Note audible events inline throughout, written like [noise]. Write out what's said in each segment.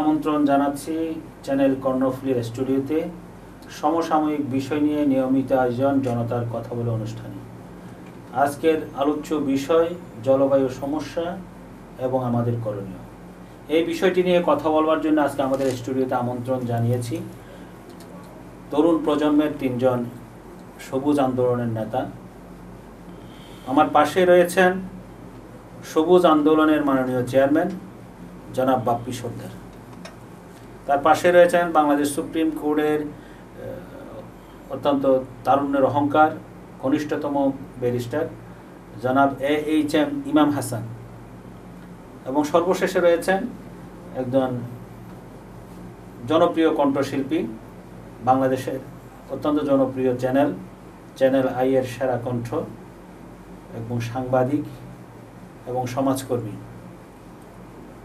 আমন্ত্রণ জানাচ্ছি চ্যানেল কর্ণফুলির স্টুডিওতে সমসাময়িক বিষয় নিয়ে নিয়মিত আয়োজন জনতার কথা বলে অনুষ্ঠানে আজকের আলোচ্য বিষয় জলবায়ু সমস্যা এবং আমাদের করণীয় এই বিষয়টি নিয়ে কথা বলবার জন্য আজকে আমাদের স্টুডিওতে আমন্ত্রণ জানিয়েছি তরুণ প্রজন্মের তিনজন সবুজ আন্দোলনের নেতা আমার পাশে রয়েছেন সবুজ আন্দোলনের মাননীয় চেয়ারম্যান জনাব বাপ্পি সর্দার তার পাশে রয়েছেন বাংলাদেশ সুপ্রিম কোর্টের অত্যন্ত তারুণ্যের অহংকার কনিষ্ঠতম ব্যারিস্টার জনাব এ এইচ এম ইমাম হাসান এবং সর্বশেষে রয়েছেন একজন জনপ্রিয় কণ্ঠশিল্পী বাংলাদেশের অত্যন্ত জনপ্রিয় চ্যানেল চ্যানেল আই এর সেরা কণ্ঠ এবং সাংবাদিক এবং সমাজকর্মী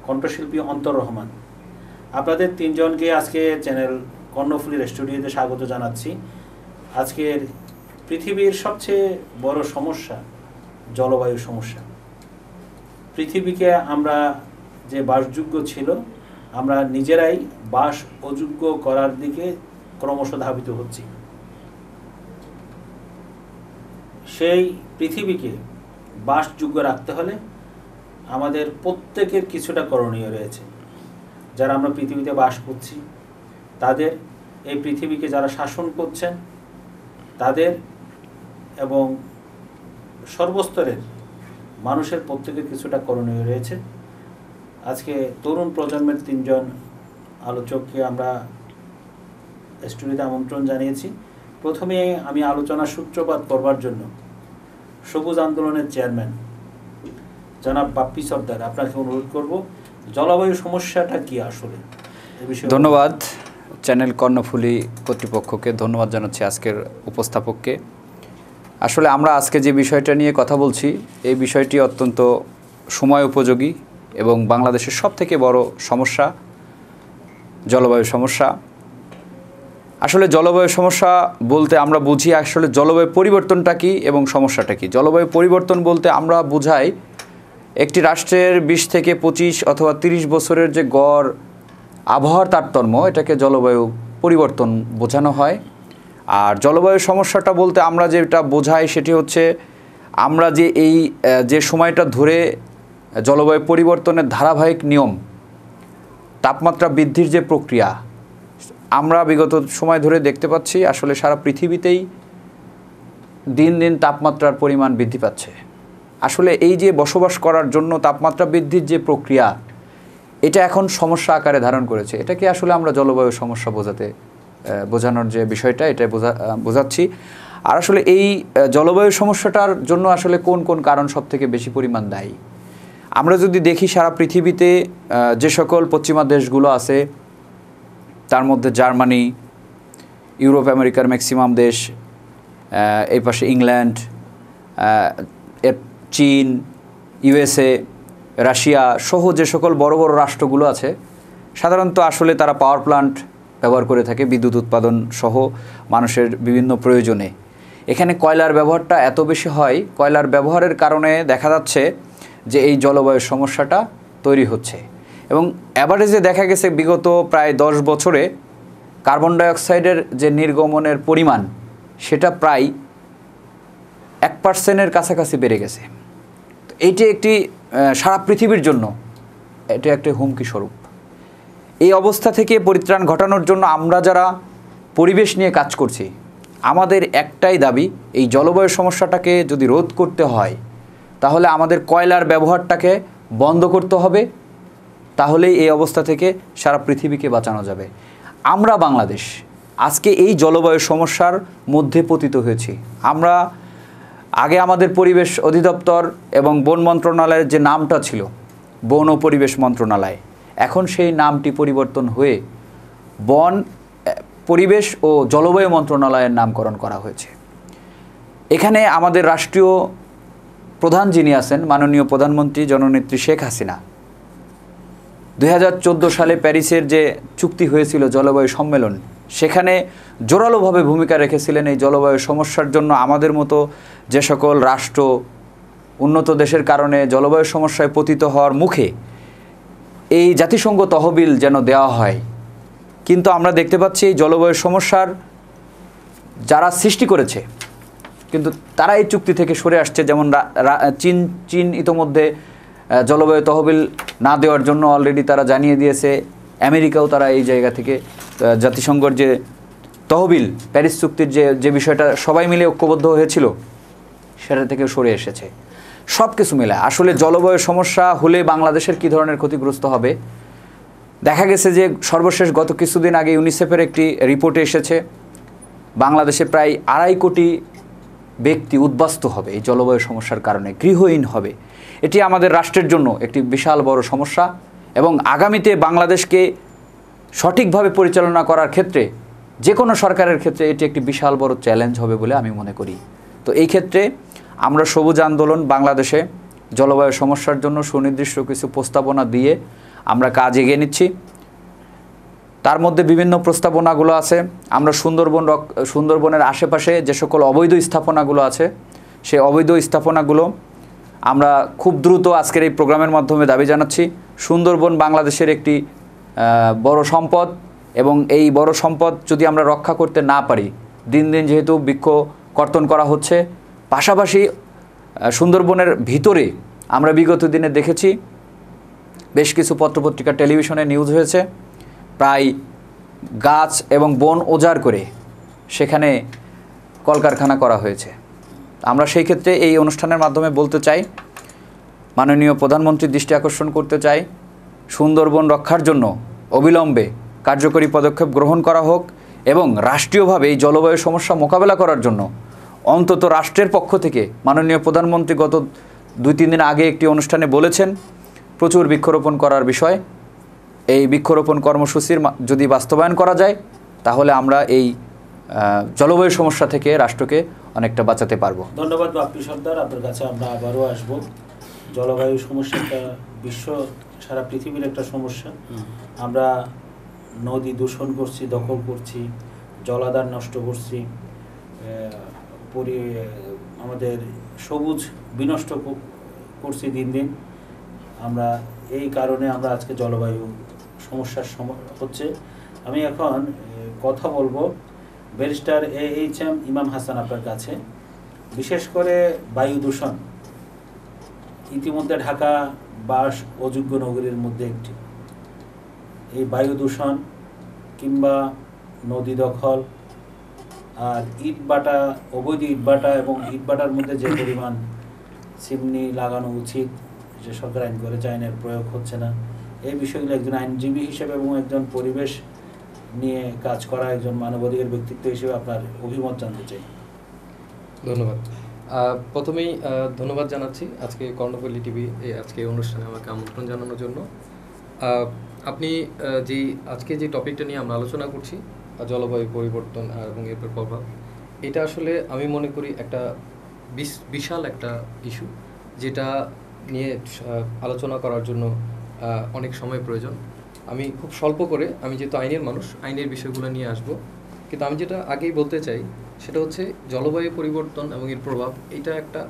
কণ্ঠশিল্পী অন্তর রহমান আপনাদের তিনজনকে আজকে চ্যানেল কর্ণফুলির স্টুডিওতে স্বাগত জানাচ্ছি আজকের পৃথিবীর সবচেয়ে বড় সমস্যা জলবায়ু সমস্যা পৃথিবীকে আমরা যে বাসযোগ্য ছিল আমরা নিজেরাই বাস অযোগ্য করার দিকে ক্রমশ ধাবিত হচ্ছি সেই পৃথিবীকে বাসযোগ্য রাখতে হলে আমাদের প্রত্যেকের কিছুটা করণীয় রয়েছে যারা আমরা পৃথিবীতে বাস করছি তাদের এই পৃথিবীকে যারা শাসন করছেন তাদের এবং সর্বস্তরের মানুষের প্রত্যেকের কিছুটা করণীয় রয়েছে আজকে তরুণ প্রজন্মের তিনজন আলোচককে আমরা স্টুডিওতে আমন্ত্রণ জানিয়েছি প্রথমে আমি আলোচনা সূত্রপাত করবার জন্য সবুজ আন্দোলনের চেয়ারম্যান জনাব বাপ্পি সর্দার আপনাকে অনুরোধ করব জলবায়ু সমস্যাটা কি আসলে ধন্যবাদ চ্যানেল কর্ণফুলি কর্তৃপক্ষকে ধন্যবাদ জানাচ্ছি আজকের উপস্থাপককে আসলে আমরা আজকে যে বিষয়টা নিয়ে কথা বলছি এই বিষয়টি অত্যন্ত সময় উপযোগী এবং বাংলাদেশের সব থেকে বড় সমস্যা জলবায়ু সমস্যা আসলে জলবায়ু সমস্যা বলতে আমরা বুঝি আসলে জলবায়ু পরিবর্তনটা কী এবং সমস্যাটা কী জলবায়ু পরিবর্তন বলতে আমরা বুঝাই একটি রাষ্ট্রের ২০ থেকে ২৫ অথবা ৩০ বছরের যে গড় আবহাওয়ার তারতম্য এটাকে জলবায়ু পরিবর্তন বোঝানো হয় আর জলবায়ু সমস্যাটা বলতে আমরা যেটা বোঝাই সেটি হচ্ছে আমরা যে এই যে সময়টা ধরে জলবায়ু পরিবর্তনের ধারাবাহিক নিয়ম তাপমাত্রা বৃদ্ধির যে প্রক্রিয়া আমরা বিগত সময় ধরে দেখতে পাচ্ছি আসলে সারা পৃথিবীতেই দিন দিন তাপমাত্রার পরিমাণ বৃদ্ধি পাচ্ছে আসলে এই যে বসবাস করার জন্য তাপমাত্রা বৃদ্ধির যে প্রক্রিয়া এটা এখন সমস্যা আকারে ধারণ করেছে এটাকে আসলে আমরা জলবায়ু সমস্যা বোঝাতে বোঝানোর যে বিষয়টা এটা বোঝা বোঝাচ্ছি আর আসলে এই জলবায়ু সমস্যাটার জন্য আসলে কোন কোন কারণ সবথেকে বেশি পরিমাণ দায়ী আমরা যদি দেখি সারা পৃথিবীতে যে সকল পশ্চিমা দেশগুলো আছে তার মধ্যে জার্মানি ইউরোপ আমেরিকার ম্যাক্সিমাম দেশ এই পাশে ইংল্যান্ড চীন ইউএসএ রাশিয়া সহ যে সকল বড় বড় রাষ্ট্রগুলো আছে সাধারণত আসলে তারা পাওয়ার প্লান্ট ব্যবহার করে থাকে বিদ্যুৎ উৎপাদন সহ মানুষের বিভিন্ন প্রয়োজনে এখানে কয়লার ব্যবহারটা এত বেশি হয় কয়লার ব্যবহারের কারণে দেখা যাচ্ছে যে এই জলবায়ু সমস্যাটা তৈরি হচ্ছে এবং অ্যাভারেজে দেখা গেছে বিগত প্রায় দশ বছরে কার্বন ডাইঅক্সাইডের যে নির্গমনের পরিমাণ সেটা প্রায় এক পার্সেন্টের কাছাকাছি বেড়ে গেছে এটি একটি সারা পৃথিবীর জন্য এটি একটি হুমকি স্বরূপ এই অবস্থা থেকে পরিত্রাণ ঘটানোর জন্য আমরা যারা পরিবেশ নিয়ে কাজ করছি আমাদের একটাই দাবি এই জলবায়ু সমস্যাটাকে যদি রোধ করতে হয় তাহলে আমাদের কয়লার ব্যবহারটাকে বন্ধ করতে হবে তাহলেই এই অবস্থা থেকে সারা পৃথিবীকে বাঁচানো যাবে আমরা বাংলাদেশ আজকে এই জলবায়ু সমস্যার মধ্যে পতিত হয়েছি আমরা আগে আমাদের পরিবেশ অধিদপ্তর এবং বন মন্ত্রণালয়ের যে নামটা ছিল বন ও পরিবেশ মন্ত্রণালয় এখন সেই নামটি পরিবর্তন হয়ে বন পরিবেশ ও জলবায়ু মন্ত্রণালয়ের নামকরণ করা হয়েছে এখানে আমাদের রাষ্ট্রীয় প্রধান যিনি আছেন মাননীয় প্রধানমন্ত্রী জননেত্রী শেখ হাসিনা দু সালে প্যারিসের যে চুক্তি হয়েছিল জলবায়ু সম্মেলন সেখানে জোরালোভাবে ভূমিকা রেখেছিলেন এই জলবায়ু সমস্যার জন্য আমাদের মতো যে সকল রাষ্ট্র উন্নত দেশের কারণে জলবায়ু সমস্যায় পতিত হওয়ার মুখে এই জাতিসংঘ তহবিল যেন দেওয়া হয় কিন্তু আমরা দেখতে পাচ্ছি এই জলবায়ু সমস্যার যারা সৃষ্টি করেছে কিন্তু তারা এই চুক্তি থেকে সরে আসছে যেমন চীন চীন ইতোমধ্যে জলবায়ু তহবিল না দেওয়ার জন্য অলরেডি তারা জানিয়ে দিয়েছে আমেরিকাও তারা এই জায়গা থেকে জাতিসংঘর যে তহবিল প্যারিস চুক্তির যে যে বিষয়টা সবাই মিলে ঐক্যবদ্ধ হয়েছিল সেটা থেকে সরে এসেছে সব কিছু মিলে আসলে জলবায়ু সমস্যা হলে বাংলাদেশের কি ধরনের ক্ষতিগ্রস্ত হবে দেখা গেছে যে সর্বশেষ গত কিছুদিন আগে ইউনিসেফের একটি রিপোর্টে এসেছে বাংলাদেশে প্রায় আড়াই কোটি ব্যক্তি উদ্বাস্ত হবে এই জলবায়ু সমস্যার কারণে গৃহহীন হবে এটি আমাদের রাষ্ট্রের জন্য একটি বিশাল বড় সমস্যা এবং আগামীতে বাংলাদেশকে সঠিকভাবে পরিচালনা করার ক্ষেত্রে যে কোনো সরকারের ক্ষেত্রে এটি একটি বিশাল বড় চ্যালেঞ্জ হবে বলে আমি মনে করি তো এই ক্ষেত্রে আমরা সবুজ আন্দোলন বাংলাদেশে জলবায়ু সমস্যার জন্য সুনির্দিষ্ট কিছু প্রস্তাবনা দিয়ে আমরা কাজ এগিয়ে নিচ্ছি তার মধ্যে বিভিন্ন প্রস্তাবনাগুলো আছে আমরা সুন্দরবন রক সুন্দরবনের আশেপাশে যে সকল অবৈধ স্থাপনাগুলো আছে সেই অবৈধ স্থাপনাগুলো আমরা খুব দ্রুত আজকের এই প্রোগ্রামের মাধ্যমে দাবি জানাচ্ছি সুন্দরবন বাংলাদেশের একটি বড় সম্পদ এবং এই বড় সম্পদ যদি আমরা রক্ষা করতে না পারি দিন দিন যেহেতু বৃক্ষ কর্তন করা হচ্ছে পাশাপাশি সুন্দরবনের ভিতরে আমরা বিগত দিনে দেখেছি বেশ কিছু পত্রপত্রিকা টেলিভিশনে নিউজ হয়েছে প্রায় গাছ এবং বন ওজাড় করে সেখানে কলকারখানা করা হয়েছে আমরা সেই ক্ষেত্রে এই অনুষ্ঠানের মাধ্যমে বলতে চাই মাননীয় প্রধানমন্ত্রীর দৃষ্টি আকর্ষণ করতে চাই সুন্দরবন রক্ষার জন্য অবিলম্বে কার্যকরী পদক্ষেপ গ্রহণ করা হোক এবং রাষ্ট্রীয়ভাবে এই জলবায়ু সমস্যা মোকাবেলা করার জন্য অন্তত রাষ্ট্রের পক্ষ থেকে মাননীয় প্রধানমন্ত্রী গত দুই তিন দিন আগে একটি অনুষ্ঠানে বলেছেন প্রচুর বৃক্ষরোপণ করার বিষয় এই বৃক্ষরোপণ কর্মসূচির যদি বাস্তবায়ন করা যায় তাহলে আমরা এই জলবায়ু সমস্যা থেকে রাষ্ট্রকে অনেকটা বাঁচাতে পারবো ধন্যবাদ বাপ্পি সর্দার আপনার কাছে আমরা আবারও আসবো জলবায়ু সমস্যাটা বিশ্ব সারা পৃথিবীর একটা সমস্যা আমরা নদী দূষণ করছি দখল করছি জলাধার নষ্ট করছি আমাদের সবুজ বিনষ্ট করছি দিন দিন আমরা এই কারণে আমরা আজকে জলবায়ু সমস্যার হচ্ছে আমি এখন কথা বলবো ব্যারিস্টার এ এইচ এম ইমাম হাসান আপনার কাছে বিশেষ করে বায়ু দূষণ ইতিমধ্যে ঢাকা বাস অযোগ্য নগরীর মধ্যে একটি এই বায়ু দূষণ কিংবা নদী দখল আর ইট বাটা অবৈধ ইট বাটা এবং ইট বাটার মধ্যে যে পরিমাণ চিমনি লাগানো উচিত যে সরকার আইন করে আইনের প্রয়োগ হচ্ছে না এই বিষয়গুলো একজন আইনজীবী হিসেবে এবং একজন পরিবেশ নিয়ে কাজ করা একজন মানবাধিকার ব্যক্তিত্ব হিসেবে আপনার অভিমত জানতে চাই ধন্যবাদ প্রথমেই ধন্যবাদ জানাচ্ছি আজকে কর্ণপল্লী টিভি আজকে অনুষ্ঠানে আমাকে আমন্ত্রণ জানানোর জন্য আপনি যে আজকে যে টপিকটা নিয়ে আমরা আলোচনা করছি জলবায়ু পরিবর্তন এবং এর প্রভাব এটা আসলে আমি মনে করি একটা বিশাল একটা ইস্যু যেটা নিয়ে আলোচনা করার জন্য অনেক সময় প্রয়োজন আমি খুব স্বল্প করে আমি যেহেতু আইনের মানুষ আইনের বিষয়গুলো নিয়ে আসব কিন্তু আমি যেটা আগেই বলতে চাই সেটা হচ্ছে জলবায়ু পরিবর্তন এবং এর প্রভাব এটা একটা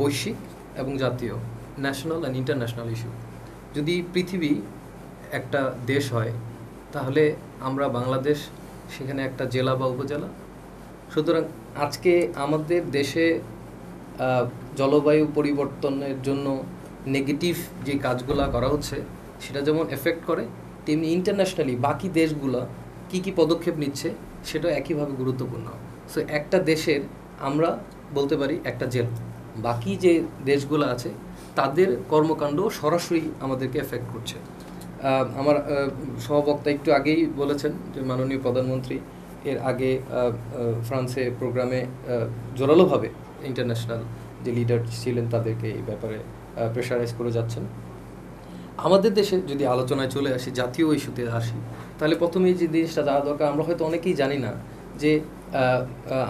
বৈশ্বিক এবং জাতীয় ন্যাশনাল অ্যান্ড ইন্টারন্যাশনাল ইস্যু যদি পৃথিবী একটা দেশ হয় তাহলে আমরা বাংলাদেশ সেখানে একটা জেলা বা উপজেলা সুতরাং আজকে আমাদের দেশে জলবায়ু পরিবর্তনের জন্য নেগেটিভ যে কাজগুলা করা হচ্ছে সেটা যেমন এফেক্ট করে তেমনি ইন্টারন্যাশনালি বাকি দেশগুলো কি কি পদক্ষেপ নিচ্ছে সেটা একইভাবে গুরুত্বপূর্ণ সো একটা দেশের আমরা বলতে পারি একটা জেল বাকি যে দেশগুলো আছে তাদের কর্মকাণ্ড সরাসরি আমাদেরকে এফেক্ট করছে আমার সহবক্তা একটু আগেই বলেছেন যে মাননীয় প্রধানমন্ত্রী এর আগে ফ্রান্সে প্রোগ্রামে জোরালোভাবে ইন্টারন্যাশনাল যে লিডার ছিলেন তাদেরকে এই ব্যাপারে প্রেশারাইজ করে যাচ্ছেন আমাদের দেশে যদি আলোচনায় চলে আসি জাতীয় ইস্যুতে আসি তাহলে প্রথমেই যে জিনিসটা জানা দরকার আমরা হয়তো অনেকেই জানি না যে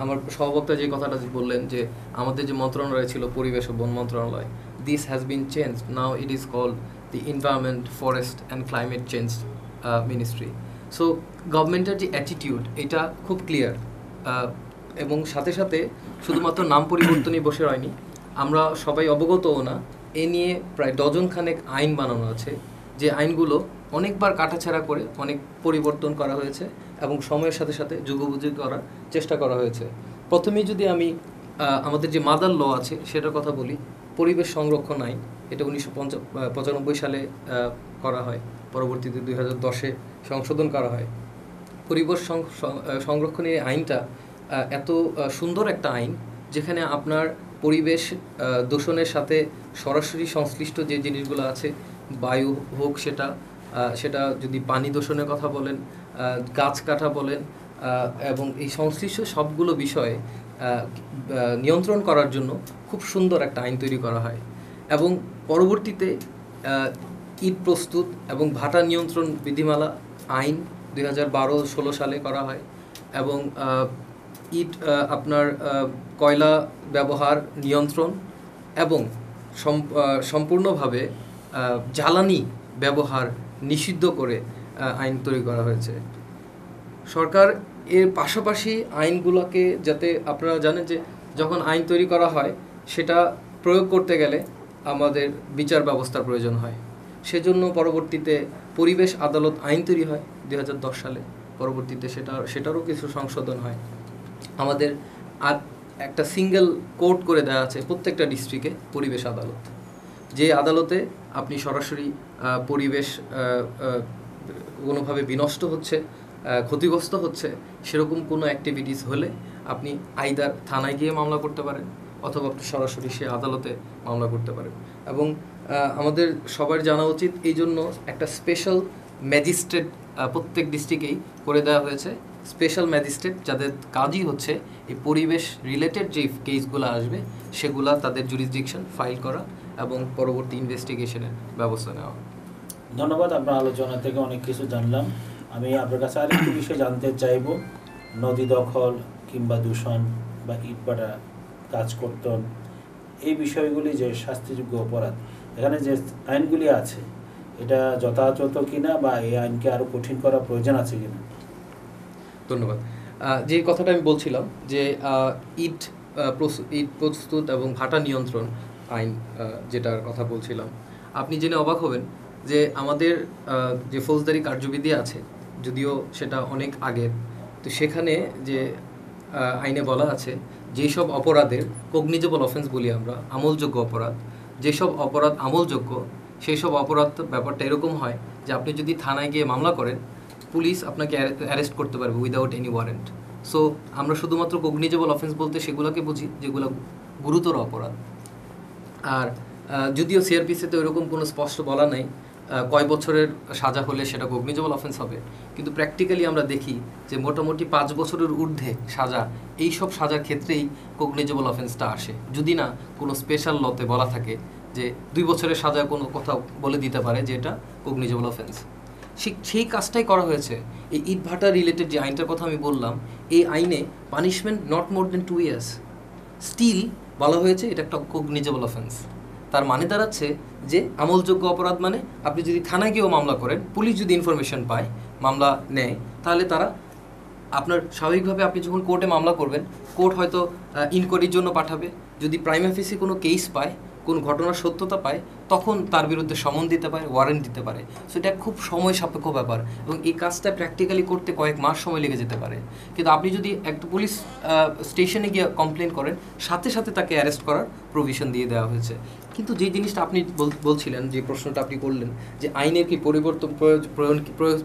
আমার সহবক্তা যে কথাটা বললেন যে আমাদের যে মন্ত্রণালয় ছিল পরিবেশ ও বন মন্ত্রণালয় this has been change now it is called the environment forest and climate change ministry so গভর্নমেন্টের যে অ্যাটিটিউড এটা খুব ক্লিয়ার এবং সাথে সাথে শুধুমাত্র নাম পরিবর্তনই বসে রয়নি আমরা সবাই অবগতও না এ নিয়ে প্রায় ডজন খানেক আইন বানানো আছে যে আইনগুলো অনেকবার কাটাছেড়া করে অনেক পরিবর্তন করা হয়েছে এবং সময়ের সাথে সাথে যুগোপযোগী করার চেষ্টা করা হয়েছে প্রথমে যদি আমি আমাদের যে মাদার ল আছে সেটার কথা বলি পরিবেশ সংরক্ষণ আইন এটা উনিশশো পঁচানব্বই সালে করা হয় পরবর্তীতে দুই হাজার দশে সংশোধন করা হয় পরিবেশ সংরক্ষণের আইনটা এত সুন্দর একটা আইন যেখানে আপনার পরিবেশ দূষণের সাথে সরাসরি সংশ্লিষ্ট যে জিনিসগুলো আছে বায়ু হোক সেটা সেটা যদি পানি দূষণের কথা বলেন গাছ কাটা বলেন এবং এই সংশ্লিষ্ট সবগুলো বিষয়ে নিয়ন্ত্রণ করার জন্য খুব সুন্দর একটা আইন তৈরি করা হয় এবং পরবর্তীতে ইট প্রস্তুত এবং ভাটা নিয়ন্ত্রণ বিধিমালা আইন দুই হাজার বারো ষোলো সালে করা হয় এবং ইট আপনার কয়লা ব্যবহার নিয়ন্ত্রণ এবং সম্পূর্ণভাবে জ্বালানি ব্যবহার নিষিদ্ধ করে আইন তৈরি করা হয়েছে সরকার এর পাশাপাশি আইনগুলোকে যাতে আপনারা জানেন যে যখন আইন তৈরি করা হয় সেটা প্রয়োগ করতে গেলে আমাদের বিচার ব্যবস্থার প্রয়োজন হয় সেজন্য পরবর্তীতে পরিবেশ আদালত আইন তৈরি হয় দুই সালে পরবর্তীতে সেটা সেটারও কিছু সংশোধন হয় আমাদের আর একটা সিঙ্গেল কোর্ট করে দেওয়া আছে প্রত্যেকটা ডিস্ট্রিক্টে পরিবেশ আদালত যে আদালতে আপনি সরাসরি পরিবেশ কোনোভাবে বিনষ্ট হচ্ছে ক্ষতিগ্রস্ত হচ্ছে সেরকম কোনো অ্যাক্টিভিটিস হলে আপনি আইদার থানায় গিয়ে মামলা করতে পারেন অথবা আপনি সরাসরি সে আদালতে মামলা করতে পারেন এবং আমাদের সবার জানা উচিত এই জন্য একটা স্পেশাল ম্যাজিস্ট্রেট প্রত্যেক ডিস্ট্রিক্টেই করে দেওয়া হয়েছে স্পেশাল ম্যাজিস্ট্রেট যাদের কাজই হচ্ছে এই পরিবেশ রিলেটেড যে কেসগুলো আসবে সেগুলা তাদের জুরিসডিকশন ফাইল করা এবং পরবর্তী ইনভেস্টিগেশনের ব্যবস্থা নেওয়া ধন্যবাদ আপনার আলোচনা থেকে অনেক কিছু জানলাম আমি আপনার কাছে আরেকটি বিষয় জানতে চাইব নদী দখল কিংবা দূষণ বা ইটপাটা কাজ করত এই বিষয়গুলি যে শাস্তিযোগ্য অপরাধ এখানে যে আইনগুলি আছে এটা যথাযথ কিনা বা এই আইনকে আরও কঠিন করা প্রয়োজন আছে কিনা ধন্যবাদ যে কথাটা আমি বলছিলাম যে ইট ইট প্রস্তুত এবং ভাটা নিয়ন্ত্রণ আইন যেটার কথা বলছিলাম আপনি জেনে অবাক হবেন যে আমাদের যে ফৌজদারি কার্যবিধি আছে যদিও সেটা অনেক আগের তো সেখানে যে আইনে বলা আছে যেসব অপরাধের কগনিজেবল অফেন্স বলি আমরা আমলযোগ্য অপরাধ যেসব অপরাধ আমলযোগ্য সেই সব অপরাধ ব্যাপারটা এরকম হয় যে আপনি যদি থানায় গিয়ে মামলা করেন পুলিশ আপনাকে অ্যারেস্ট করতে পারবে উইদাউট এনি ওয়ারেন্ট সো আমরা শুধুমাত্র কগনিজেবল অফেন্স বলতে সেগুলোকে বুঝি যেগুলো গুরুতর অপরাধ আর যদিও তো ওইরকম কোনো স্পষ্ট বলা নেই কয় বছরের সাজা হলে সেটা অগ্নিজবল অফেন্স হবে কিন্তু প্র্যাকটিক্যালি আমরা দেখি যে মোটামুটি পাঁচ বছরের ঊর্ধ্বে সাজা এই সব সাজার ক্ষেত্রেই কগ্নিজবল অফেন্সটা আসে যদি না কোনো স্পেশাল লতে বলা থাকে যে দুই বছরের সাজা কোনো কথা বলে দিতে পারে যে এটা কগ্নিজবল অফেন্স সেই কাজটাই করা হয়েছে এই ইট ভাটা রিলেটেড যে আইনটার কথা আমি বললাম এই আইনে punishment not more than two years still বলা হয়েছে এটা একটা কগনিজেবল অফেন্স তার মানে দাঁড়াচ্ছে যে আমলযোগ্য অপরাধ মানে আপনি যদি থানায় গিয়েও মামলা করেন পুলিশ যদি ইনফরমেশন পায় মামলা নেয় তাহলে তারা আপনার স্বাভাবিকভাবে আপনি যখন কোর্টে মামলা করবেন কোর্ট হয়তো ইনকোয়ারির জন্য পাঠাবে যদি প্রাইম অফিসে কোনো কেস পায় কোন ঘটনার সত্যতা পায় তখন তার বিরুদ্ধে সমন দিতে পারে ওয়ারেন্ট দিতে পারে সো এটা খুব সময় সাপেক্ষ ব্যাপার এবং এই কাজটা প্র্যাকটিক্যালি করতে কয়েক মাস সময় লেগে যেতে পারে কিন্তু আপনি যদি একটা পুলিশ স্টেশনে গিয়ে কমপ্লেন করেন সাথে সাথে তাকে অ্যারেস্ট করার প্রভিশন দিয়ে দেওয়া হয়েছে কিন্তু যে জিনিসটা আপনি বলছিলেন যে প্রশ্নটা আপনি করলেন যে আইনের কি পরিবর্তন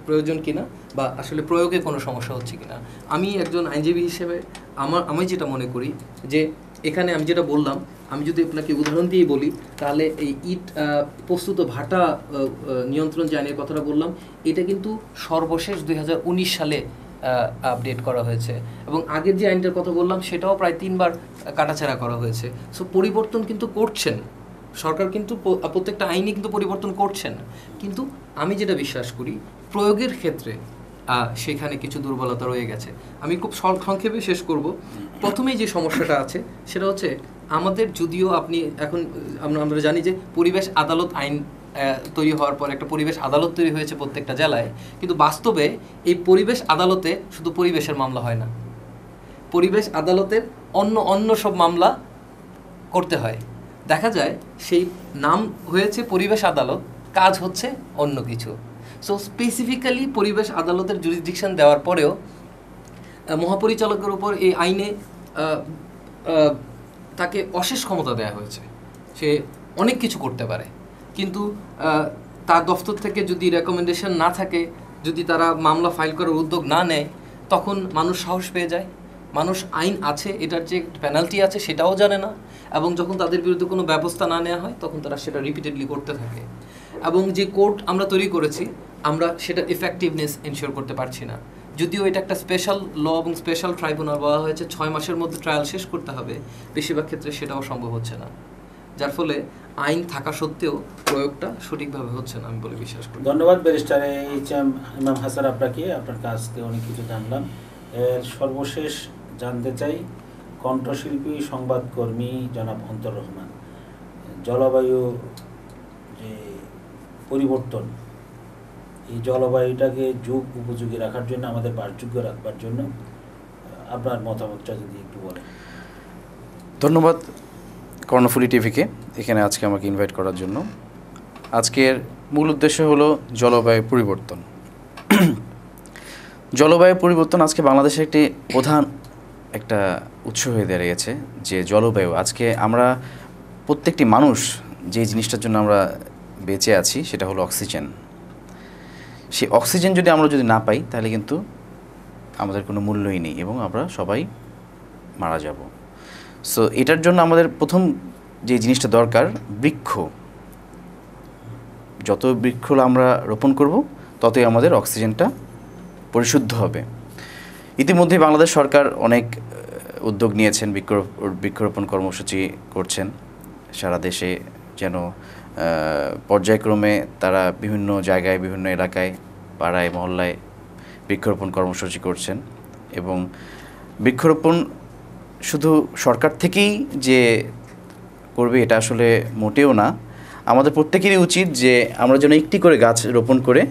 প্রয়োজন কিনা বা আসলে প্রয়োগে কোনো সমস্যা হচ্ছে কিনা আমি একজন আইনজীবী হিসেবে আমার আমি যেটা মনে করি যে এখানে আমি যেটা বললাম আমি যদি আপনাকে উদাহরণ দিয়ে বলি তাহলে এই ইট প্রস্তুত ভাটা নিয়ন্ত্রণ যে আইনের কথাটা বললাম এটা কিন্তু সর্বশেষ দুই সালে আপডেট করা হয়েছে এবং আগের যে আইনটার কথা বললাম সেটাও প্রায় তিনবার কাটাছেড়া করা হয়েছে সো পরিবর্তন কিন্তু করছেন সরকার কিন্তু প্রত্যেকটা আইনই কিন্তু পরিবর্তন করছেন কিন্তু আমি যেটা বিশ্বাস করি প্রয়োগের ক্ষেত্রে সেখানে কিছু দুর্বলতা রয়ে গেছে আমি খুব সংক্ষেপে শেষ করব প্রথমেই যে সমস্যাটা আছে সেটা হচ্ছে আমাদের যদিও আপনি এখন আমরা জানি যে পরিবেশ আদালত আইন তৈরি হওয়ার পর একটা পরিবেশ আদালত তৈরি হয়েছে প্রত্যেকটা জেলায় কিন্তু বাস্তবে এই পরিবেশ আদালতে শুধু পরিবেশের মামলা হয় না পরিবেশ আদালতের অন্য অন্য সব মামলা করতে হয় দেখা যায় সেই নাম হয়েছে পরিবেশ আদালত কাজ হচ্ছে অন্য কিছু সো স্পেসিফিক্যালি পরিবেশ আদালতের জুরিসডিকশন দেওয়ার পরেও মহাপরিচালকের উপর এই আইনে তাকে অশেষ ক্ষমতা দেওয়া হয়েছে সে অনেক কিছু করতে পারে কিন্তু তার দফতর থেকে যদি রেকমেন্ডেশন না থাকে যদি তারা মামলা ফাইল করার উদ্যোগ না নেয় তখন মানুষ সাহস পেয়ে যায় মানুষ আইন আছে এটার যে পেনাল্টি আছে সেটাও জানে না এবং যখন তাদের বিরুদ্ধে কোনো ব্যবস্থা না নেওয়া হয় তখন তারা সেটা রিপিটেডলি করতে থাকে এবং যে কোর্ট আমরা তৈরি করেছি আমরা সেটার ইফেক্টিভনেস এনশিওর করতে পারছি না যদিও এটা একটা স্পেশাল ল এবং স্পেশাল ট্রাইব্যুনাল বলা হয়েছে ছয় মাসের মধ্যে ট্রায়াল শেষ করতে হবে বেশিরভাগ ক্ষেত্রে সেটাও সম্ভব হচ্ছে না যার ফলে আইন থাকা সত্ত্বেও প্রয়োগটা সঠিকভাবে হচ্ছে না আমি বলে বিশ্বাস করি ধন্যবাদ ব্যারিস্টার এইচ এম ইমাম হাসান আপনাকে আপনার কাছ থেকে অনেক কিছু জানলাম এর সর্বশেষ জানতে চাই কণ্ঠশিল্পী সংবাদকর্মী জনাব অন্তর রহমান জলবায়ু যে পরিবর্তন এই জলবায়ুটাকে যুগ উপযোগী রাখার জন্য আমাদের বাসযোগ্য রাখবার জন্য আপনার মতামতটা যদি একটু বলেন ধন্যবাদ কর্ণফুলি টিভিকে এখানে আজকে আমাকে ইনভাইট করার জন্য আজকের মূল উদ্দেশ্য হলো জলবায়ু পরিবর্তন [clears throat] জলবায়ু পরিবর্তন আজকে বাংলাদেশের একটি প্রধান একটা উৎস হয়ে দাঁড়িয়েছে যে জলবায়ু আজকে আমরা প্রত্যেকটি মানুষ যে জিনিসটার জন্য আমরা বেঁচে আছি সেটা হলো অক্সিজেন সেই অক্সিজেন যদি আমরা যদি না পাই তাহলে কিন্তু আমাদের কোনো মূল্যই নেই এবং আমরা সবাই মারা যাব সো এটার জন্য আমাদের প্রথম যে জিনিসটা দরকার বৃক্ষ যত বৃক্ষ আমরা রোপণ করব ততই আমাদের অক্সিজেনটা পরিশুদ্ধ হবে ইতিমধ্যে বাংলাদেশ সরকার অনেক উদ্যোগ নিয়েছেন বৃক্ষ বৃক্ষরোপণ কর্মসূচি করছেন সারা দেশে যেন পর্যায়ক্রমে তারা বিভিন্ন জায়গায় বিভিন্ন এলাকায় পাড়ায় মহল্লায় বৃক্ষরোপণ কর্মসূচি করছেন এবং বৃক্ষরোপণ শুধু সরকার থেকেই যে করবে এটা আসলে মোটেও না আমাদের প্রত্যেকেরই উচিত যে আমরা যেন একটি করে গাছ রোপণ করে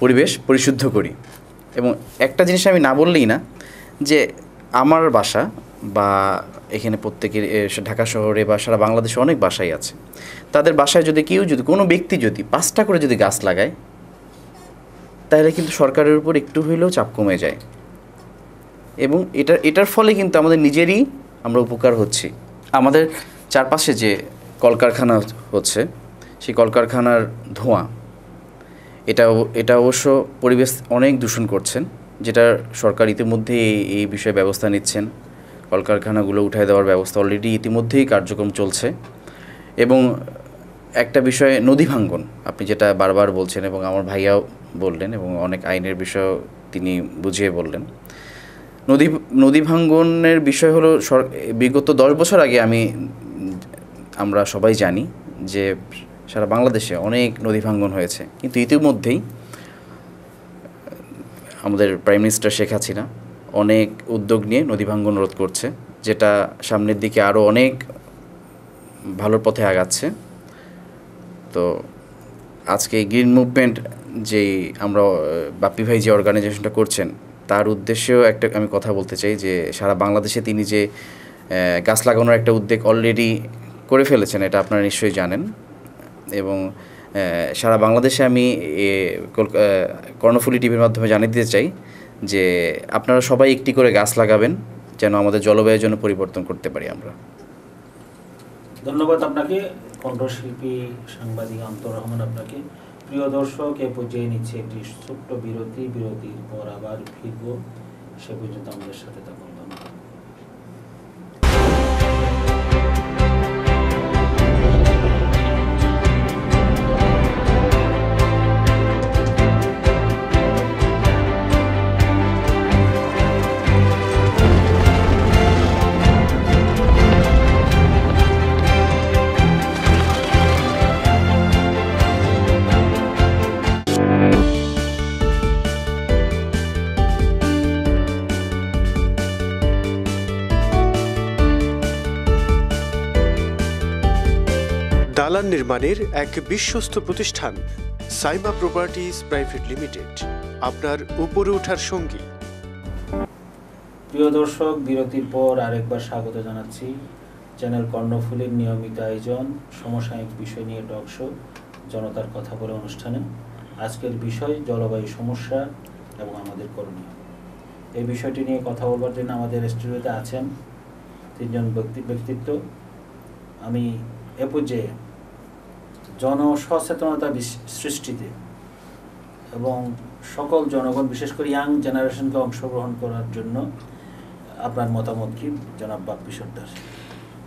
পরিবেশ পরিশুদ্ধ করি এবং একটা জিনিস আমি না বললেই না যে আমার বাসা বা এখানে প্রত্যেকের ঢাকা শহরে বা সারা বাংলাদেশে অনেক বাসাই আছে তাদের বাসায় যদি কেউ যদি কোনো ব্যক্তি যদি পাঁচটা করে যদি গাছ লাগায় তাহলে কিন্তু সরকারের উপর একটু হইলেও চাপ কমে যায় এবং এটা এটার ফলে কিন্তু আমাদের নিজেরই আমরা উপকার হচ্ছি আমাদের চারপাশে যে কলকারখানা হচ্ছে সেই কলকারখানার ধোঁয়া এটা এটা অবশ্য পরিবেশ অনেক দূষণ করছেন যেটা সরকার ইতিমধ্যে এই বিষয়ে ব্যবস্থা নিচ্ছেন কলকারখানাগুলো উঠায় দেওয়ার ব্যবস্থা অলরেডি ইতিমধ্যেই কার্যক্রম চলছে এবং একটা বিষয়ে নদী ভাঙ্গন আপনি যেটা বারবার বলছেন এবং আমার ভাইয়াও বললেন এবং অনেক আইনের বিষয় তিনি বুঝিয়ে বললেন নদী নদী ভাঙ্গনের বিষয় হলো বিগত দশ বছর আগে আমি আমরা সবাই জানি যে সারা বাংলাদেশে অনেক নদী ভাঙ্গন হয়েছে কিন্তু ইতিমধ্যেই আমাদের প্রাইম মিনিস্টার শেখ হাসিনা অনেক উদ্যোগ নিয়ে নদী ভাঙ্গন রোধ করছে যেটা সামনের দিকে আরও অনেক ভালোর পথে আগাচ্ছে তো আজকে গ্রিন মুভমেন্ট যেই আমরা বাপ্পি ভাই যে অর্গানাইজেশনটা করছেন তার উদ্দেশ্যেও একটা আমি কথা বলতে চাই যে সারা বাংলাদেশে তিনি যে গাছ লাগানোর একটা উদ্যোগ অলরেডি করে ফেলেছেন এটা আপনারা নিশ্চয়ই জানেন এবং সারা বাংলাদেশে আমি কর্ণফুলি টিভির মাধ্যমে জানিয়ে দিতে চাই যে আপনারা সবাই একটি করে গাছ লাগাবেন যেন আমাদের জলবায়ুর জন্য পরিবর্তন করতে পারি আমরা ধন্যবাদ আপনাকে কণ্ঠশিল্পী সাংবাদিক আন্তর রহমান আপনাকে প্রিয় দর্শক এ পর্যায়ে নিচ্ছে একটি ছোট্ট বিরতি বিরতির পর আবার ফিরব সে পর্যন্ত আমাদের সাথে থাকুন নির্মাণের এক বিশ্বস্ত প্রতিষ্ঠান সাইমা প্রপার্টিজ প্রাইভেট লিমিটেড আপনার উপরে ওঠার সঙ্গী প্রিয় দর্শক বিরতির পর আরেকবার স্বাগত জানাচ্ছি চ্যানেল কর্ণফুলীর নিয়মিত আয়োজন সমসাময়িক বিষয় নিয়ে টক শো জনতার কথা বলে অনুষ্ঠানে আজকের বিষয় জলবায়ু সমস্যা এবং আমাদের করণীয় এই বিষয়টি নিয়ে কথা বলবার জন্য আমাদের স্টুডিওতে আছেন তিনজন ব্যক্তি ব্যক্তিত্ব আমি এ পর্যায়ে জনসচেতনতা সৃষ্টিতে এবং সকল জনগণ বিশেষ করে ইয়াং জেনারেশনকে অংশগ্রহণ করার জন্য আপনার মতামত কি জনাব বাপ্পি দাস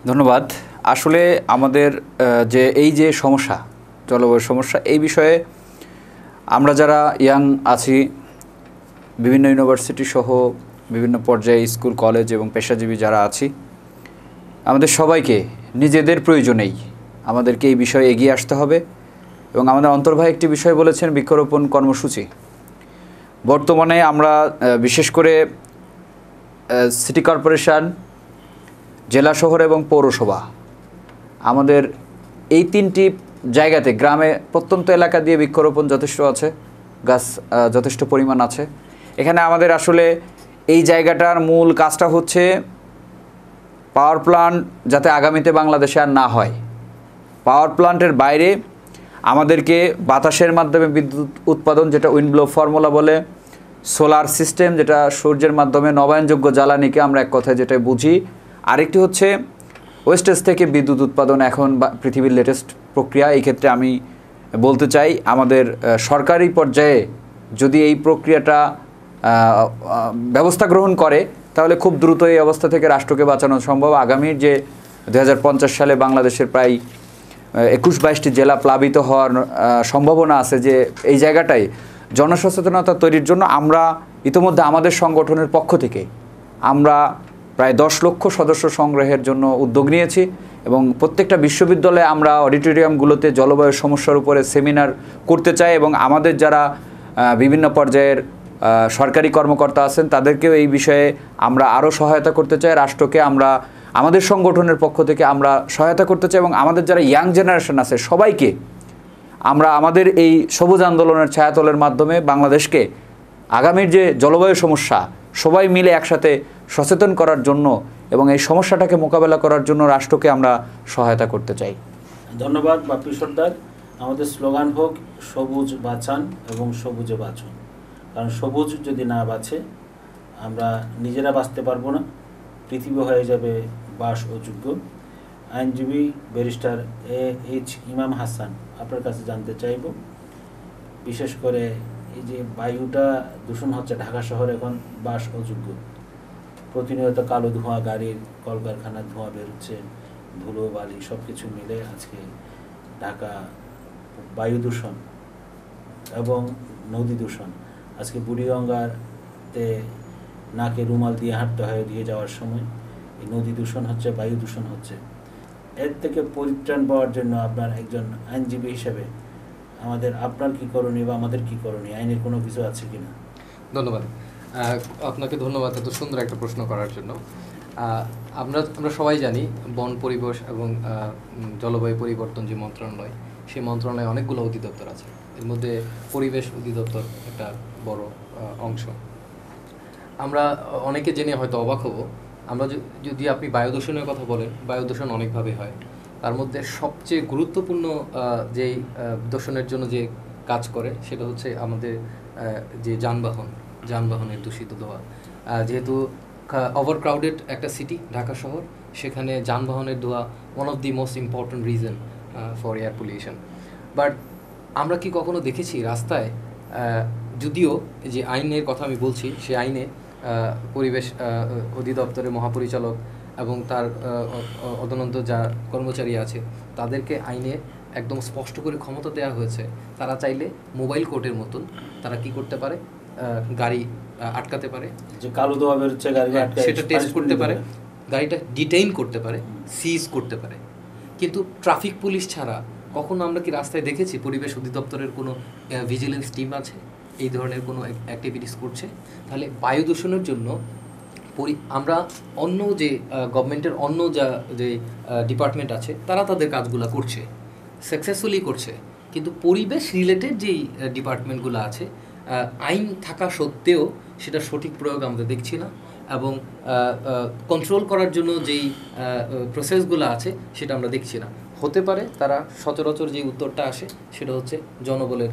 ধন্যবাদ আসলে আমাদের যে এই যে সমস্যা জলবায়ু সমস্যা এই বিষয়ে আমরা যারা ইয়াং আছি বিভিন্ন ইউনিভার্সিটি সহ বিভিন্ন পর্যায়ে স্কুল কলেজ এবং পেশাজীবী যারা আছি আমাদের সবাইকে নিজেদের প্রয়োজনেই আমাদেরকে এই বিষয়ে এগিয়ে আসতে হবে এবং আমাদের অন্তর্ভাই একটি বিষয় বলেছেন বৃক্ষরোপণ কর্মসূচি বর্তমানে আমরা বিশেষ করে সিটি কর্পোরেশন জেলা শহর এবং পৌরসভা আমাদের এই তিনটি জায়গাতে গ্রামে প্রত্যন্ত এলাকা দিয়ে বৃক্ষরোপণ যথেষ্ট আছে গাছ যথেষ্ট পরিমাণ আছে এখানে আমাদের আসলে এই জায়গাটার মূল কাজটা হচ্ছে পাওয়ার প্ল্যান্ট যাতে আগামীতে বাংলাদেশে আর না হয় পাওয়ার প্লান্টের বাইরে আমাদেরকে বাতাসের মাধ্যমে বিদ্যুৎ উৎপাদন যেটা উইন্ডব্লো ফর্মুলা বলে সোলার সিস্টেম যেটা সূর্যের মাধ্যমে নবায়নযোগ্য জ্বালানিকে আমরা এক কথায় যেটা বুঝি আরেকটি হচ্ছে ওয়েস্টেজ থেকে বিদ্যুৎ উৎপাদন এখন পৃথিবীর লেটেস্ট প্রক্রিয়া এই ক্ষেত্রে আমি বলতে চাই আমাদের সরকারি পর্যায়ে যদি এই প্রক্রিয়াটা ব্যবস্থা গ্রহণ করে তাহলে খুব দ্রুত এই অবস্থা থেকে রাষ্ট্রকে বাঁচানো সম্ভব আগামীর যে দু সালে বাংলাদেশের প্রায় একুশ বাইশটি জেলা প্লাবিত হওয়ার সম্ভাবনা আছে যে এই জায়গাটাই জনসচেতনতা তৈরির জন্য আমরা ইতিমধ্যে আমাদের সংগঠনের পক্ষ থেকে আমরা প্রায় দশ লক্ষ সদস্য সংগ্রহের জন্য উদ্যোগ নিয়েছি এবং প্রত্যেকটা বিশ্ববিদ্যালয়ে আমরা অডিটোরিয়ামগুলোতে জলবায়ু সমস্যার উপরে সেমিনার করতে চাই এবং আমাদের যারা বিভিন্ন পর্যায়ের সরকারি কর্মকর্তা আছেন তাদেরকেও এই বিষয়ে আমরা আরও সহায়তা করতে চাই রাষ্ট্রকে আমরা আমাদের সংগঠনের পক্ষ থেকে আমরা সহায়তা করতে চাই এবং আমাদের যারা ইয়াং জেনারেশন আছে সবাইকে আমরা আমাদের এই সবুজ আন্দোলনের ছায়াতলের মাধ্যমে বাংলাদেশকে আগামীর যে জলবায়ু সমস্যা সবাই মিলে একসাথে সচেতন করার জন্য এবং এই সমস্যাটাকে মোকাবেলা করার জন্য রাষ্ট্রকে আমরা সহায়তা করতে চাই ধন্যবাদ বাপি সর্দার আমাদের স্লোগান হোক সবুজ বাঁচান এবং সবুজে বাঁচুন কারণ সবুজ যদি না বাঁচে আমরা নিজেরা বাঁচতে পারবো না পৃথিবী হয়ে যাবে বাস অযোগ্য আইনজীবী barrister A H Imam Hasan আপনার কাছে জানতে চাইব বিশেষ করে এই যে বায়ুটা দূষণ হচ্ছে ঢাকা শহর এখন বাস অযোগ্য প্রতিনিয়ত কালো ধোঁয়া গাড়ির কলকারখানার ধোঁয়া বেরোচ্ছে ধুলো বালি সব কিছু মিলে আজকে ঢাকা বায়ু দূষণ এবং নদী দূষণ আজকে বুড়িগঙ্গাতে নাকে রুমাল দিয়ে হাঁটতে হয় দিয়ে যাওয়ার সময় এই নদী দূষণ হচ্ছে বায়ু দূষণ হচ্ছে এর থেকে পরিত্রাণ পাওয়ার জন্য আপনার একজন আইনজীবী হিসেবে আমাদের আপনার কি করণীয় বা আমাদের কি করণীয় আইনের কোনো কিছু আছে কি না ধন্যবাদ আপনাকে ধন্যবাদ এত সুন্দর একটা প্রশ্ন করার জন্য আমরা আমরা সবাই জানি বন পরিবেশ এবং জলবায়ু পরিবর্তন যে মন্ত্রণালয় সেই মন্ত্রণালয়ে অনেকগুলো অধিদপ্তর আছে এর মধ্যে পরিবেশ অধিদপ্তর একটা বড় অংশ আমরা অনেকে জেনে হয়তো অবাক হব আমরা যদি আপনি বায়ু দূষণের কথা বলেন বায়ু দূষণ অনেকভাবে হয় তার মধ্যে সবচেয়ে গুরুত্বপূর্ণ যেই দূষণের জন্য যে কাজ করে সেটা হচ্ছে আমাদের যে যানবাহন যানবাহনের দূষিত ধোয়া যেহেতু ওভার ক্রাউডেড একটা সিটি ঢাকা শহর সেখানে যানবাহনের ধোয়া one of the most important reason for air pollution but আমরা কি কখনো দেখেছি রাস্তায় যদিও যে আইনের কথা আমি বলছি সে আইনে পরিবেশ অধিদপ্তরের মহাপরিচালক এবং তার অদনন্ত যা কর্মচারী আছে তাদেরকে আইনে একদম স্পষ্ট করে ক্ষমতা দেওয়া হয়েছে তারা চাইলে মোবাইল কোর্টের মতন তারা কি করতে পারে গাড়ি আটকাতে পারে যে কালো দোয়া বেরোচ্ছে গাড়ি হ্যাঁ, সেটা টেস্ট করতে পারে গাড়িটা ডিটেইন করতে পারে সিজ করতে পারে কিন্তু ট্রাফিক পুলিশ ছাড়া কখনো আমরা কি রাস্তায় দেখেছি পরিবেশ অধিদপ্তরের কোনো ভিজিলেন্স টিম আছে এই ধরনের কোনো অ্যাক্টিভিটিস করছে তাহলে বায়ু দূষণের জন্য পরি আমরা অন্য যে গভর্নমেন্টের অন্য যা যে ডিপার্টমেন্ট আছে তারা তাদের কাজগুলো করছে সাকসেসফুলি করছে কিন্তু পরিবেশ রিলেটেড যেই ডিপার্টমেন্টগুলো আছে আইন থাকা সত্ত্বেও সেটা সঠিক প্রয়োগ আমরা দেখছি না এবং কন্ট্রোল করার জন্য যেই প্রসেসগুলো আছে সেটা আমরা দেখছি না হতে পারে তারা সচরাচর যে উত্তরটা আসে সেটা হচ্ছে জনবলের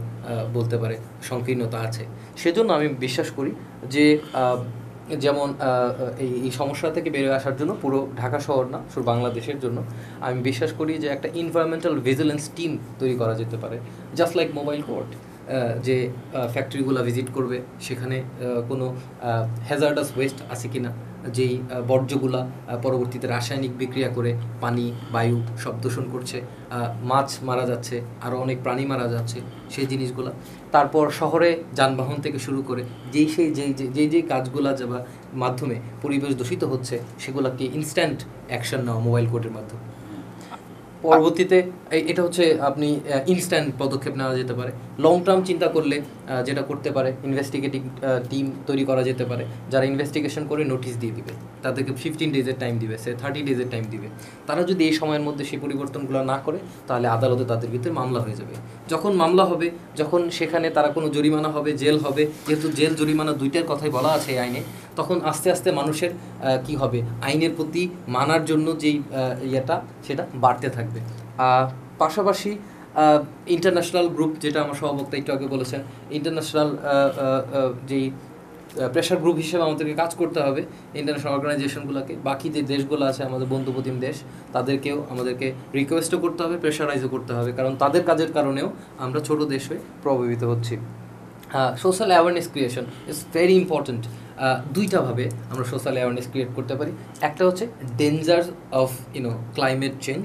বলতে পারে সংকীর্ণতা আছে সেজন্য আমি বিশ্বাস করি যে যেমন এই সমস্যা থেকে বেরিয়ে আসার জন্য পুরো ঢাকা শহর না শুধু বাংলাদেশের জন্য আমি বিশ্বাস করি যে একটা ইনভায়রনমেন্টাল ভিজিলেন্স টিম তৈরি করা যেতে পারে জাস্ট লাইক মোবাইল কোর্ট যে ফ্যাক্টরিগুলো ভিজিট করবে সেখানে কোনো হ্যাজার্ডাস ওয়েস্ট আছে কি না যেই বর্জ্যগুলা পরবর্তীতে রাসায়নিক বিক্রিয়া করে পানি বায়ু সব দূষণ করছে মাছ মারা যাচ্ছে আরও অনেক প্রাণী মারা যাচ্ছে সেই জিনিসগুলা তারপর শহরে যানবাহন থেকে শুরু করে যেই সেই যেই যেই যেই কাজগুলা যাবা মাধ্যমে পরিবেশ দূষিত হচ্ছে সেগুলাকে ইনস্ট্যান্ট অ্যাকশন নেওয়া মোবাইল কোডের মাধ্যমে পরবর্তীতে এটা হচ্ছে আপনি ইনস্ট্যান্ট পদক্ষেপ নেওয়া যেতে পারে লং টার্ম চিন্তা করলে যেটা করতে পারে ইনভেস্টিগেটিং টিম তৈরি করা যেতে পারে যারা ইনভেস্টিগেশন করে নোটিশ দিয়ে দিবে তাদেরকে ফিফটিন ডেজের টাইম দিবে সে থার্টি ডেজের টাইম দিবে তারা যদি এই সময়ের মধ্যে সেই পরিবর্তনগুলো না করে তাহলে আদালতে তাদের ভিতরে মামলা হয়ে যাবে যখন মামলা হবে যখন সেখানে তারা কোনো জরিমানা হবে জেল হবে যেহেতু জেল জরিমানা দুইটার কথাই বলা আছে এই আইনে তখন আস্তে আস্তে মানুষের কি হবে আইনের প্রতি মানার জন্য যেই ইয়েটা সেটা বাড়তে থাকবে পাশাপাশি ইন্টারন্যাশনাল গ্রুপ যেটা আমার সহবক্তা একটু আগে বলেছেন ইন্টারন্যাশনাল যেই প্রেশার গ্রুপ হিসেবে আমাদেরকে কাজ করতে হবে ইন্টারন্যাশনাল অর্গানাইজেশনগুলোকে বাকি যে দেশগুলো আছে আমাদের বন্ধুপ্রতিম দেশ তাদেরকেও আমাদেরকে রিকোয়েস্টও করতে হবে প্রেশারাইজও করতে হবে কারণ তাদের কাজের কারণেও আমরা ছোট দেশ হয়ে প্রভাবিত হচ্ছি social awareness creation is very important দুইটাভাবে আমরা সোশ্যাল অ্যাওয়ারনেস ক্রিয়েট করতে পারি একটা হচ্ছে danger of you know climate change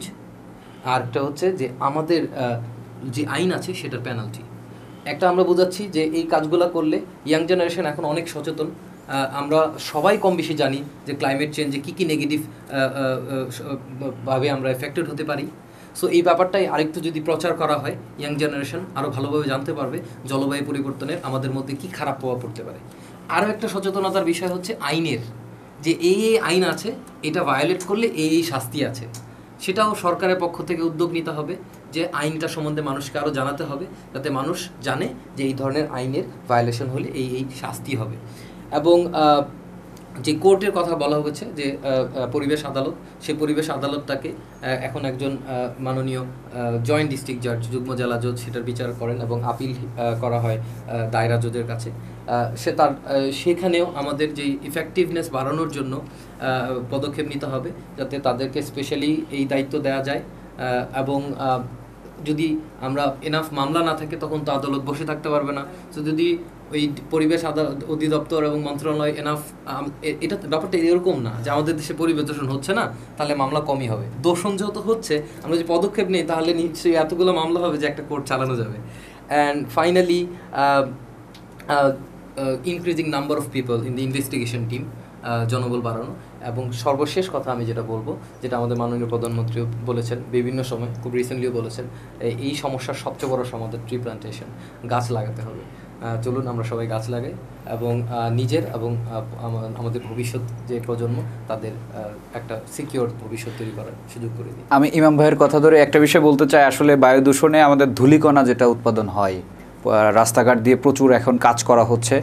আরেকটা হচ্ছে যে আমাদের যে আইন আছে সেটার পেনাল্টি একটা আমরা বোঝাচ্ছি যে এই কাজগুলো করলে ইয়াং জেনারেশন এখন অনেক সচেতন আমরা সবাই কম বেশি জানি যে ক্লাইমেট চেঞ্জে কী কী নেগেটিভ ভাবে আমরা এফেক্টেড হতে পারি সো এই ব্যাপারটাই আরেকটু যদি প্রচার করা হয় ইয়াং জেনারেশন আরও ভালোভাবে জানতে পারবে জলবায়ু পরিবর্তনের আমাদের মধ্যে কী খারাপ প্রভাব পড়তে পারে আরও একটা সচেতনতার বিষয় হচ্ছে আইনের যে এই এই আইন আছে এটা ভায়োলেট করলে এই এই শাস্তি আছে সেটাও সরকারের পক্ষ থেকে উদ্যোগ নিতে হবে যে আইনটা সম্বন্ধে মানুষকে আরও জানাতে হবে যাতে মানুষ জানে যে এই ধরনের আইনের ভায়োলেশন হলে এই এই শাস্তি হবে এবং যে কোর্টের কথা বলা হয়েছে যে পরিবেশ আদালত সেই পরিবেশ আদালতটাকে এখন একজন মাননীয় জয়েন্ট ডিস্ট্রিক্ট জাজ যুগ্ম জেলা জজ সেটার বিচার করেন এবং আপিল করা হয় দায়রা জজের কাছে সে তার সেখানেও আমাদের যেই ইফেক্টিভনেস বাড়ানোর জন্য পদক্ষেপ নিতে হবে যাতে তাদেরকে স্পেশালি এই দায়িত্ব দেওয়া যায় এবং যদি আমরা এনাফ মামলা না থাকে তখন তো আদালত বসে থাকতে পারবে না তো যদি ওই পরিবেশ অধিদপ্তর এবং মন্ত্রণালয় এনাফ এটা ব্যাপারটা এরকম না যে আমাদের দেশে পরিবেশ দূষণ হচ্ছে না তাহলে মামলা কমই হবে দূষণ যত হচ্ছে আমরা যদি পদক্ষেপ নিই তাহলে নিশ্চয়ই এতগুলো মামলা হবে যে একটা কোর্ট চালানো যাবে and finally increasing number of people in the investigation team জনবল বাড়ানো এবং সর্বশেষ কথা আমি যেটা বলবো যেটা আমাদের মাননীয় প্রধানমন্ত্রীও বলেছেন বিভিন্ন সময় খুব রিসেন্টলিও বলেছেন এই সমস্যার সবচেয়ে বড় সমাধান ট্রি প্লান্টেশন গাছ লাগাতে হবে চলুন আমরা সবাই গাছ লাগাই এবং নিজের এবং আমাদের ভবিষ্যৎ যে প্রজন্ম তাদের একটা সিকিওর ভবিষ্যৎ তৈরি করার সুযোগ করে দিই আমি ইমাম ভাইয়ের কথা ধরে একটা বিষয় বলতে চাই আসলে বায়ু দূষণে আমাদের ধূলিকণা যেটা উৎপাদন হয় রাস্তাঘাট দিয়ে প্রচুর এখন কাজ করা হচ্ছে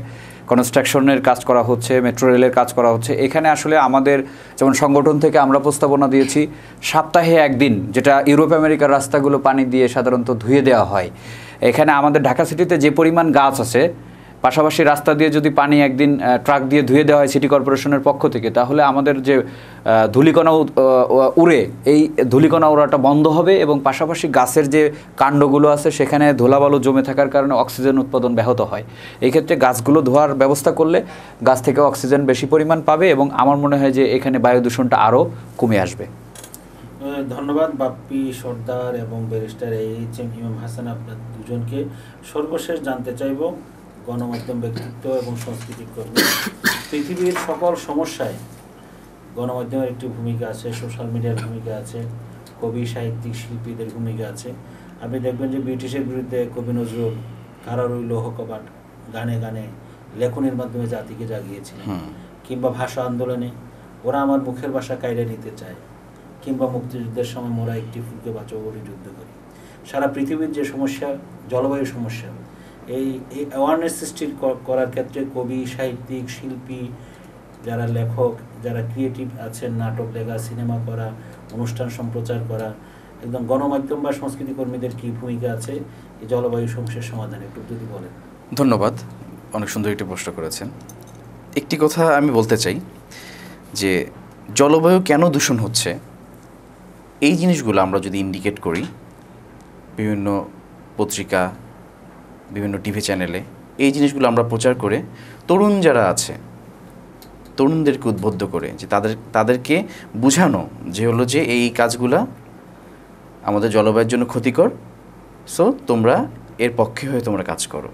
কনস্ট্রাকশনের কাজ করা হচ্ছে মেট্রো রেলের কাজ করা হচ্ছে এখানে আসলে আমাদের যেমন সংগঠন থেকে আমরা প্রস্তাবনা দিয়েছি সপ্তাহে একদিন যেটা ইউরোপ আমেরিকার রাস্তাগুলো পানি দিয়ে সাধারণত ধুয়ে দেওয়া হয় এখানে আমাদের ঢাকা সিটিতে যে পরিমাণ গাছ আছে পাশাপাশি রাস্তা দিয়ে যদি পানি একদিন ট্রাক দিয়ে ধুয়ে দেওয়া হয় সিটি কর্পোরেশনের পক্ষ থেকে তাহলে আমাদের যে ধুলিকণা উড়ে এই ধুলিকণা উড়াটা বন্ধ হবে এবং পাশাপাশি গাছের যে কাণ্ডগুলো আছে সেখানে ধুলাবালু জমে থাকার কারণে অক্সিজেন উৎপাদন ব্যাহত হয় এই ক্ষেত্রে গাছগুলো ধোয়ার ব্যবস্থা করলে গাছ থেকে অক্সিজেন বেশি পরিমাণ পাবে এবং আমার মনে হয় যে এখানে বায়ু দূষণটা আরও কমে আসবে ধন্যবাদ বাপ্পি সর্দার এবং ব্যারিস্টার এইচ এম ইমাম হাসান আপনার দুজনকে সর্বশেষ জানতে চাইব গণমাধ্যম ব্যক্তিত্ব এবং সংস্কৃতির কর্মী পৃথিবীর সকল সমস্যায় গণমাধ্যমের একটি ভূমিকা আছে সোশ্যাল মিডিয়ার ভূমিকা আছে কবি সাহিত্যিক শিল্পীদের ভূমিকা আছে আপনি দেখবেন যে ব্রিটিশের বিরুদ্ধে কবি নজরুল কারারুই কপাট গানে গানে লেখনের মাধ্যমে জাতিকে জাগিয়েছিলেন কিংবা ভাষা আন্দোলনে ওরা আমার মুখের ভাষা কাইলে নিতে চায় কিংবা মুক্তিযুদ্ধের সময় মোরা একটি ফুলকে বাঁচাও বলে যুদ্ধ করি সারা পৃথিবীর যে সমস্যা জলবায়ু সমস্যা এই অ্যাওয়ারনেস সৃষ্টির করার ক্ষেত্রে কবি সাহিত্যিক শিল্পী যারা লেখক যারা ক্রিয়েটিভ আছেন নাটক লেখা সিনেমা করা অনুষ্ঠান সম্প্রচার করা একদম গণমাধ্যম বা সংস্কৃতি কর্মীদের কী ভূমিকা আছে এই জলবায়ু সমস্যার সমাধানে একটু যদি বলেন ধন্যবাদ অনেক সুন্দর একটি প্রশ্ন করেছেন একটি কথা আমি বলতে চাই যে জলবায়ু কেন দূষণ হচ্ছে এই জিনিসগুলো আমরা যদি ইন্ডিকেট করি বিভিন্ন পত্রিকা বিভিন্ন টিভি চ্যানেলে এই জিনিসগুলো আমরা প্রচার করে তরুণ যারা আছে তরুণদেরকে উদ্বুদ্ধ করে যে তাদের তাদেরকে বুঝানো যে হলো যে এই কাজগুলা আমাদের জলবায়ুর জন্য ক্ষতিকর সো তোমরা এর পক্ষে হয়ে তোমরা কাজ করো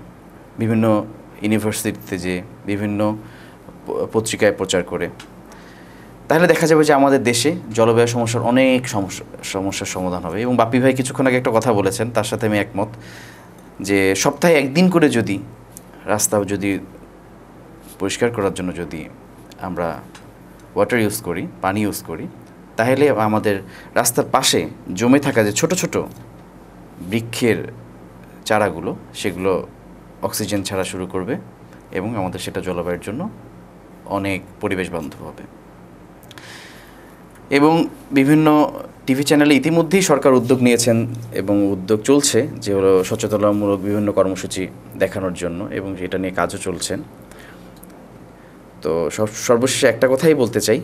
বিভিন্ন ইউনিভার্সিটিতে যে বিভিন্ন পত্রিকায় প্রচার করে তাহলে দেখা যাবে যে আমাদের দেশে জলবায়ু সমস্যার অনেক সমস্যা সমস্যার সমাধান হবে এবং বাপি ভাই কিছুক্ষণ আগে একটা কথা বলেছেন তার সাথে আমি একমত যে সপ্তাহে একদিন করে যদি রাস্তাও যদি পরিষ্কার করার জন্য যদি আমরা ওয়াটার ইউজ করি পানি ইউজ করি তাহলে আমাদের রাস্তার পাশে জমে থাকা যে ছোট ছোট বৃক্ষের চারাগুলো সেগুলো অক্সিজেন ছাড়া শুরু করবে এবং আমাদের সেটা জলবায়ুর জন্য অনেক পরিবেশ বান্ধব হবে এবং বিভিন্ন টিভি চ্যানেলে ইতিমধ্যেই সরকার উদ্যোগ নিয়েছেন এবং উদ্যোগ চলছে যে হলো সচেতনতামূলক বিভিন্ন কর্মসূচি দেখানোর জন্য এবং এটা নিয়ে কাজও চলছেন তো সব সর্বশেষে একটা কথাই বলতে চাই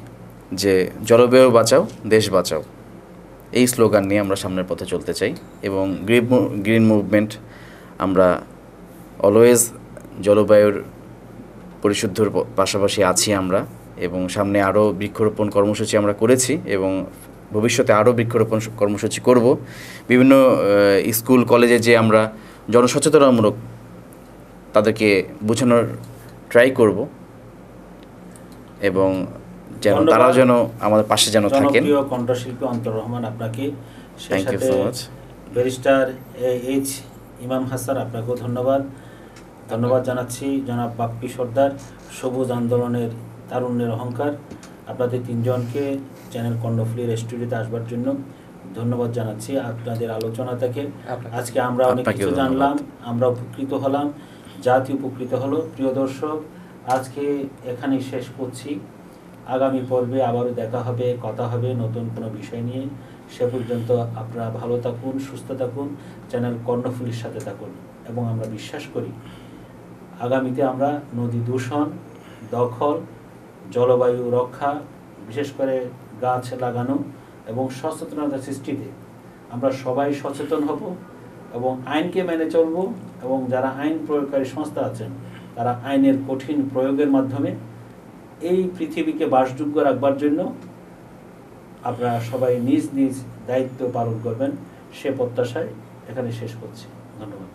যে জলবায়ু বাঁচাও দেশ বাঁচাও এই স্লোগান নিয়ে আমরা সামনের পথে চলতে চাই এবং গ্রিন গ্রিন মুভমেন্ট আমরা অলওয়েজ জলবায়ুর পরিশুদ্ধর পাশাপাশি আছি আমরা এবং সামনে আরও বৃক্ষরোপণ কর্মসূচি আমরা করেছি এবং ভবিষ্যতে আরও বৃক্ষরোপণ কর্মসূচি করব বিভিন্ন স্কুল কলেজে যে আমরা জনসচেতনামূলক তাদেরকে বোঝানোর ট্রাই করব এবং যেন তারা যেন আমাদের পাশে যেন থাকেন কণ্ঠশিল্পী অন্তর রহমান আপনাকে thank you so much barrister H Imam Hasan আপনাকেও ধন্যবাদ ধন্যবাদ জানাচ্ছি জনাব বাপ্পি সর্দার সবুজ আন্দোলনের তারুণ্যের অহংকার আপনাদের তিনজনকে চ্যানেল কর্ণফুলি রেস্টুরেন্টে আসবার জন্য ধন্যবাদ জানাচ্ছি আপনাদের আলোচনা থেকে আজকে আমরা অনেক কিছু জানলাম আমরা উপকৃত হলাম জাতি উপকৃত হলো প্রিয় দর্শক আজকে এখানেই শেষ করছি আগামী পর্বে আবারও দেখা হবে কথা হবে নতুন কোনো বিষয় নিয়ে সে পর্যন্ত আপনারা ভালো থাকুন সুস্থ থাকুন চ্যানেল কর্ণফুলির সাথে থাকুন এবং আমরা বিশ্বাস করি আগামীতে আমরা নদী দূষণ দখল জলবায়ু রক্ষা বিশেষ করে গাছ লাগানো এবং সচেতনতা সৃষ্টিতে আমরা সবাই সচেতন হব এবং আইনকে মেনে চলব এবং যারা আইন প্রয়োগকারী সংস্থা আছেন তারা আইনের কঠিন প্রয়োগের মাধ্যমে এই পৃথিবীকে বাসযোগ্য রাখবার জন্য আপনারা সবাই নিজ নিজ দায়িত্ব পালন করবেন সে প্রত্যাশায় এখানে শেষ করছি ধন্যবাদ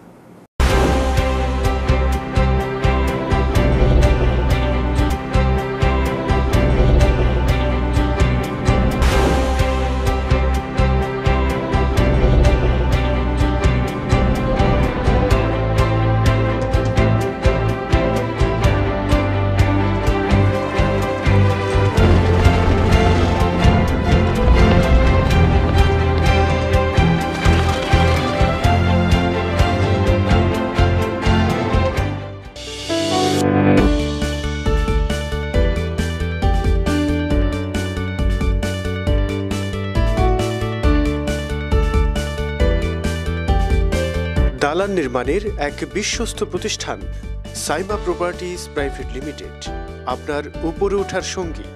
দালান নির্মাণের এক বিশ্বস্ত প্রতিষ্ঠান সাইমা প্রপার্টিজ প্রাইভেট লিমিটেড আপনার উপরে ওঠার সঙ্গী